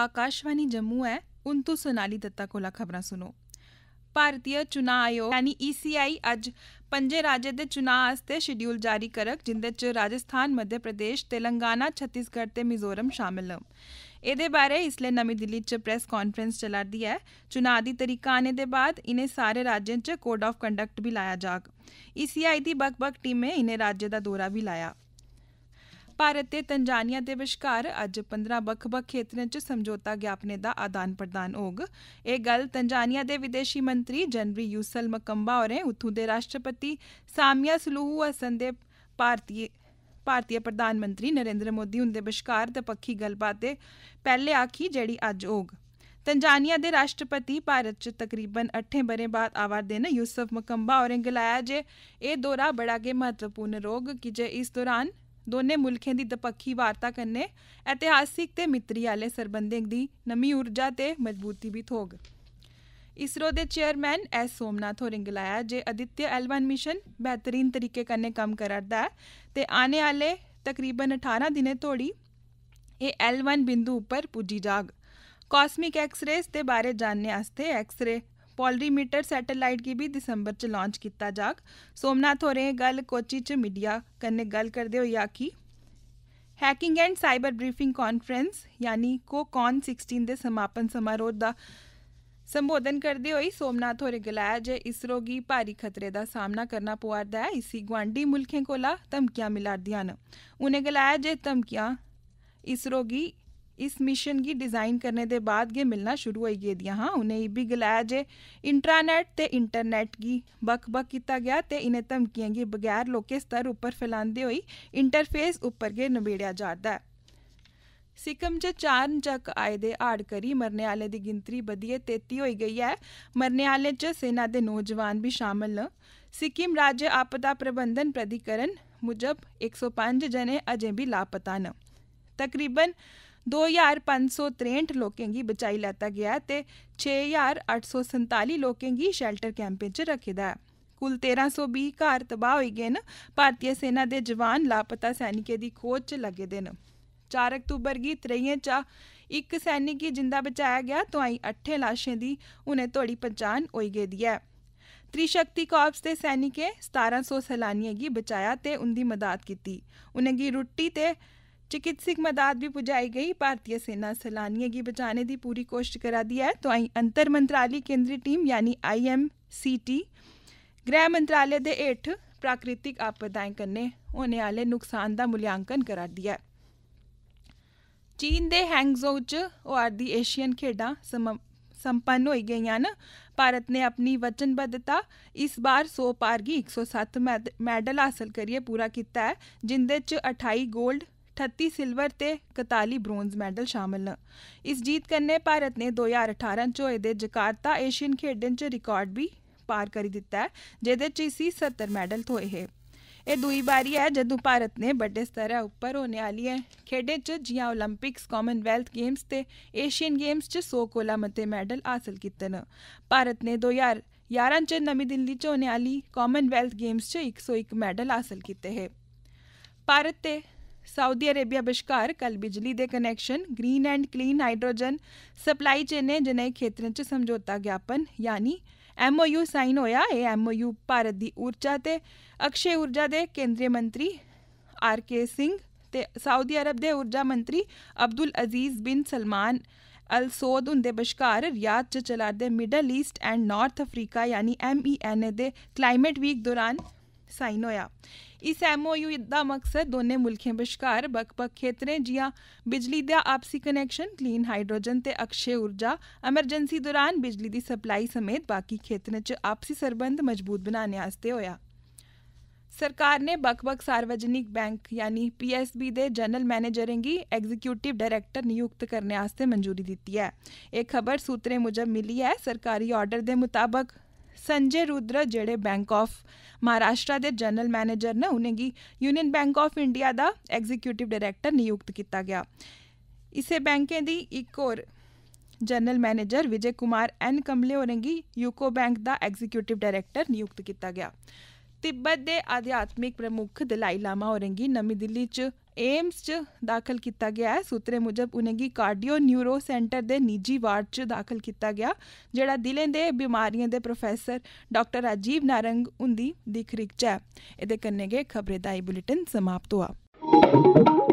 आकाशवाणी जम्मू है उन तो सोनाली दत्ता को खबर सुनो भारतीय चुनाव आयोग यानी ईसीआई e अज पंजे राज्य के चुनाव आस्ते शेड्यूल जारी करग जिंदे च राजस्थान मध्य प्रदेश तेलंगाना छत्तीसगढ़ ते मिजोरम शामिल हैं एदे बारे इसलिए नमी दिल्ली प्रेस कॉन्फ्रेंस चला दी है चुनाव की तरीका आने के बाद इन्हें सारे राज्य कोड ऑफ कंडक्ट भी लाया जाग ईसीआई e दी बक बक टीम ने इन्हें राज्य का दौरा भी लाया ਭਾਰਤ ਤੇ ਤੰਜਾਨੀਆ ਦੇ ਵਿਚਕਾਰ ਅੱਜ 15 ਵੱਖ-ਵੱਖ ਖੇਤਰਾਂ 'ਚ ਸਮਝੌਤਾ ਗਿਆਪਨੇ ਦਾ ਆਦਾਨ-ਪ੍ਰਦਾਨ ਹੋਗ ਇਹ ਗੱਲ ਤੰਜਾਨੀਆ ਦੇ ਵਿਦੇਸ਼ੀ ਮੰਤਰੀ ਜਨਵਰੀ ਯੂਸਲ ਮਕੰਬਾ ਹੋਰੇ ਉਥੋਂ ਦੇ ਰਾਸ਼ਟਰਪਤੀ ਸਾਮੀਆ ਸਲੂਹੂ ਹਸਨ ਦੇ ਭਾਰਤੀ ਭਾਰਤੀ ਪ੍ਰਧਾਨ ਮੰਤਰੀ ਨਰਿੰਦਰ ਮੋਦੀ ਹੁੰਦੇ ਵਿਚਕਾਰ ਦਪੱਖੀ ਗੱਲਬਾਤ ਦੇ ਪਹਿਲੇ ਆਖੀ ਜਿਹੜੀ ਅੱਜ ਹੋਗ तंजानिया दे राष्ट्रपति भारत च तकरीबन अट्ठें ब'रें बाद आवा'रदे न यूसुफ मकम्बा होरें गलाया जे एह् दौरा बड़ा गै म्हत्वपूर्ण रौह्ग की जे इस दौरान दोनें मुल्खें दी दपक्खी वार्ता कन्नै ऐतिहासिक ते मित्तरी आह्ले सरबंधें दी नमीं ऊर्जा ते मजबूती बी थ्होग इसरो दे चेयरमैन एस सोमनाथ होरें गलाया जे आदित्य एल वन मिशन बेहतरीन तरीके कन्नै कम्म करा'रदा ऐ ते आने आह्ले तकरीबन ठारां दिनें तोड़ी एह् एल वन बिंदु उप्पर पुज्जी जाग कास्मिक एक्स रेस दे बारै जानने आस्तै एक्स रे ਪੋਲਰੀਮੀਟਰ सैटेलाइट की भी दिसंबर च लॉन्च किया जाग सोमनाथ ਹੋਰੇ गल कोची च मीडिया कन्नै गल करदे होई आखी hacking and cyber briefing conference यानी को कॉन सिक्सटीन के समापन समारोह का संबोधन करते हुए सोमनाथ होरें गलाया जे इसरो की भारी खतरे का सामना करना पवा है इसी गुआढ़ी मुल्खें कोला धमकियां मिला उन्हें गलाया जे धमकियां इसरो गी इस मिशन गी डिजाइन करने दे बाद गे मिलना शुरू होई गेदियां हां उन्हें एह् बी गलाया जे इंट्रानेट ते इंटरनेट गी बक्ख बक्ख कीता गया ते इन्हें धमकियें गी बगैर लौह्के स्तर उपर फैलांदे होई इंटरफेस उप्पर गै नबेड़ेआ जा'रदा है सिक्किम च चार चक आए दे हाड़ करी मरने आले दी गिनतरी बधिए तेती होई गई है मरने आले च सेना दे नौजवान भी शामिल न सिक्किम राज्य आपदा प्रबंधन प्राधिकरण मूजब 105 जने अजें भी लापता न तकरीबन हजार 2563 लोकें गी बचाई लैता गेआ ते 6847 लोकें गी शैल्टर कैंपें च रक्खे दा ऐ कुल 1320 घर तबाह हो गए हैं भारतीय सेना के जवान लापता सैनिकों की खोज च लगे दे चार अक्तूबर गी त्रेइयें चा इक सैनिक जिंदा बचाया गेआ तोआईं अठे लाशें की हुनै धोड़ी पन्छान होई गेदी ऐ त्रिशक्ति कॉर्प्स के सैनिकें सतारा सौ सैलानियों की बचाया तो उंदी मदद की उ'नेंगी रुट्टी ते चिकित्सक मदद भी पुजाई गई भारतीय सेना सैलानियों की बचाने की पूरी कोशिश करा दी है तो आई अंतर मंत्रालय केंद्रीय टीम यानी आई एम सी टी गृह मंत्रालय के हेठ प्राकृतिक आपदाएं कन्ने होने वाले नुकसान का मूल्यांकन करा दी है चीन के हैंगजो च होआरदी एशियन खेडा संपन्न हो गई न भारत ने अपनी वचनबद्धता इस बार सौ पार की मैड मैडल हासिल करिए पूरा किया है जिंद च अठाई गोल्ड ठत्ती सिल्वर ते 41 ब्रोंज मैडल शामिल न इस जीत कन्नै भारत ने हजार अठारह होए दे जकार्ता एशियन खेढें च रिकार्ड भी पार करी दिता है जेह्दे च इसी 70 मैडल थोए है एह् दूई बारी है जदूं भारत ने बड़े स्तर उप्पर होने आह्लियें खेढें च जि'यां ओलंपिक्स कामनवेल्थ गेम्स से एशियन गेम्स च सौ कोला मते मैडल हासिल किए न भारत ने दो ज्हार ञारां च नमीं दिल्ली च होने वाली कामनवेल्थ गेम्स च एक सौ एक मैडल हासिल किए हे भारत ते सऊदी अरेबिया बिष्कार कल बिजली के connection green and clean hydrogen supply chain ने जने खेत्र च समझौता ज्ञापन यानी एमओयू साइन होया ए एमओयू भारत दी ऊर्जा ते अक्षय ऊर्जा के केंद्रीय मंत्री आर के सिंह ते सऊदी अरब दे ऊर्जा मंत्री अब्दुल अजीज बिन सलमान अल सोद हुंदे बिष्कार रियाद चला दे Middle East and North Africa यानी एमईएनए दे कलाइमेट वीक दौरान साइन होया इस एमओयू का मकसद दोनों मुल्खें बशकार बक बक खेतरें जिया बिजली दा आपसी कनेक्शन क्लीन हाइड्रोजन ते अक्षय ऊर्जा एमरजेंसी दौरान बिजली की सप्लाई समेत बाकी खेतरें च आपसी संबंध मजबूत बनाने आस्ते सरकार ने बक बक सार्वजनिक बैंक यानी पीएसबी के जनरल मैनेजरें गी एग्जीक्यूटिव डायरेक्टर नियुक्त करने मंजूरी दी है यह खबर सूत्रें मुजब मिली है सरकारी ऑर्डर दे मुताबक संजय रुद्र जेड़े बैंक ऑफ महाराष्ट्र के जनरल मैनेजर ने उन्हें यूनियन बैंक ऑफ इंडिया का एग्जीक्यूटिव डायरेक्टर नियुक्त किया गया इसे बैंक की एक और general manager Vijay Kumar N Kamle होरें यूको बैंक का एग्जीक्यूटिव डायरेक्टर नियुक्त किया गया तिब्बत के आध्यात्मिक प्रमुख दलाई लामा होरें नमी दिल्ली ਏਮਸ 'ਚ ਦਾਖਲ ਕੀਤਾ ਗਿਆ ਹੈ ਸੂਤਰੇ ਮੁਜਬ ਉਨੇਗੀ ਕਾਰਡੀਓ ਨਿਊਰੋ ਸੈਂਟਰ ਦੇ ਨਿੱਜੀ ਵਾਰਡ 'ਚ ਦਾਖਲ ਕੀਤਾ ਗਿਆ ਜਿਹੜਾ ਦਿਲੇ ਦੇ ਬਿਮਾਰੀਆਂ ਦੇ ਪ੍ਰੋਫੈਸਰ ਡਾਕਟਰ ਅਜੀਬ ਨਾਰੰਗ ਉੰਦੀ ਦਿਖ ਰਿਕਚਾ ਇਹਦੇ ਕੰਨੇ ਗੇ ਖਬਰੇ ਦਾ ਇਹ ਬੁਲੇਟਿਨ ਸਮਾਪਤ ਹੋਆ